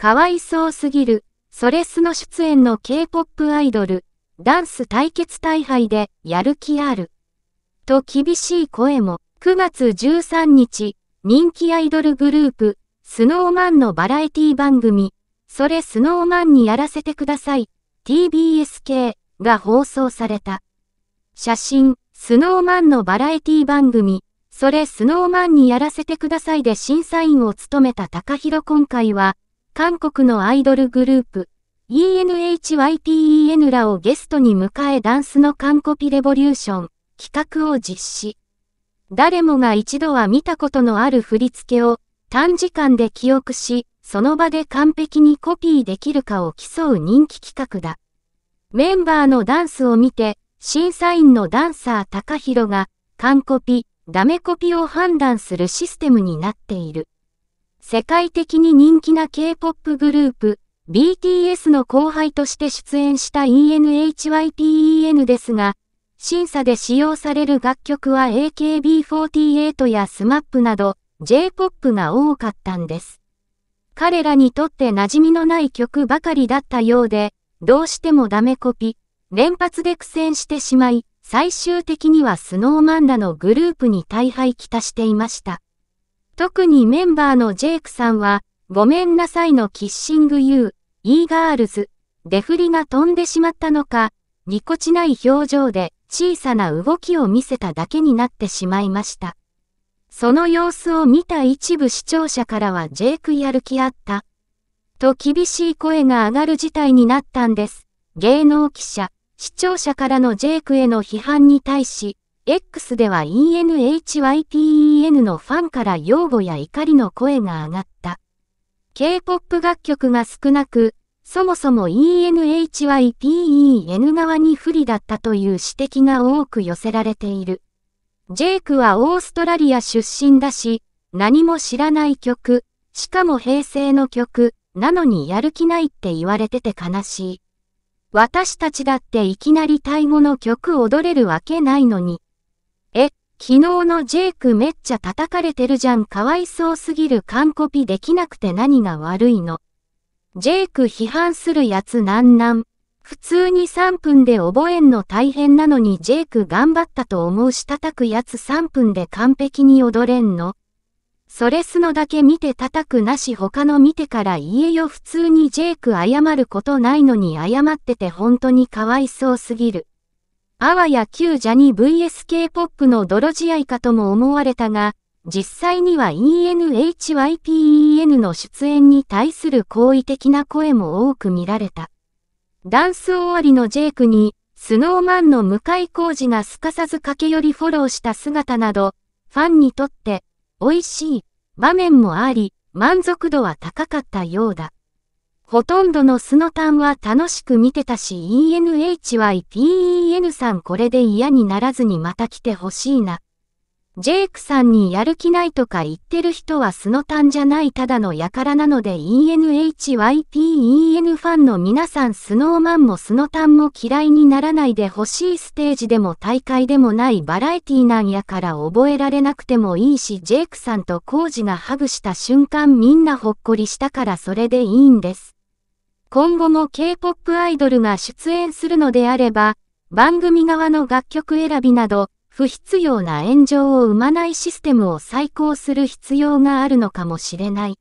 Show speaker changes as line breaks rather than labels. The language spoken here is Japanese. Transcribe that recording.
かわいそうすぎる、それスの出演の K-POP アイドル、ダンス対決大敗でやる気ある。と厳しい声も、9月13日、人気アイドルグループ、スノーマンのバラエティ番組、それスノーマンにやらせてください、TBS 系が放送された。写真、スノーマンのバラエティ番組、それスノーマンにやらせてくださいで審査員を務めた高弘今回は、韓国のアイドルグループ、ENHYPEN らをゲストに迎えダンスの韓ピレボリューション企画を実施。誰もが一度は見たことのある振り付けを短時間で記憶し、その場で完璧にコピーできるかを競う人気企画だ。メンバーのダンスを見て、審査員のダンサー高弘が、完コピ、ダメコピを判断するシステムになっている。世界的に人気な K-POP グループ、BTS の後輩として出演した ENHYPEN ですが、審査で使用される楽曲は AKB48 や SMAP など J-POP が多かったんです。彼らにとって馴染みのない曲ばかりだったようで、どうしてもダメコピ、連発で苦戦してしまい、最終的にはスノーマンらのグループに大敗きたしていました。特にメンバーのジェイクさんは、ごめんなさいのキッシングユー、イーガールズ、デフリが飛んでしまったのか、ぎこちない表情で小さな動きを見せただけになってしまいました。その様子を見た一部視聴者からはジェイクやる気あった。と厳しい声が上がる事態になったんです。芸能記者、視聴者からのジェイクへの批判に対し、X では ENHYPEN のファンから擁護や怒りの声が上がった。K-POP 楽曲が少なく、そもそも ENHYPEN 側に不利だったという指摘が多く寄せられている。ジェイクはオーストラリア出身だし、何も知らない曲、しかも平成の曲、なのにやる気ないって言われてて悲しい。私たちだっていきなりタイ語の曲踊れるわけないのに、え、昨日のジェイクめっちゃ叩かれてるじゃんかわいそうすぎる完コピできなくて何が悪いの。ジェイク批判するやつなんなん。普通に3分で覚えんの大変なのにジェイク頑張ったと思うし叩くやつ3分で完璧に踊れんの。それすのだけ見て叩くなし他の見てから言えよ普通にジェイク謝ることないのに謝ってて本当にかわいそうすぎる。あわや旧ジャニ VSK ポップの泥仕合かとも思われたが、実際には ENHYPEN の出演に対する好意的な声も多く見られた。ダンス終わりのジェイクに、スノーマンの向井浩二がすかさず駆け寄りフォローした姿など、ファンにとって、美味しい場面もあり、満足度は高かったようだ。ほとんどのスノタンは楽しく見てたし ENHYPEN さんこれで嫌にならずにまた来てほしいな。ジェイクさんにやる気ないとか言ってる人はスノタンじゃないただの輩なので ENHYPEN ファンの皆さんスノーマンもスノタンも嫌いにならないでほしいステージでも大会でもないバラエティなんやから覚えられなくてもいいしジェイクさんとコウジがハグした瞬間みんなほっこりしたからそれでいいんです。今後も K-POP アイドルが出演するのであれば、番組側の楽曲選びなど、不必要な炎上を生まないシステムを再考する必要があるのかもしれない。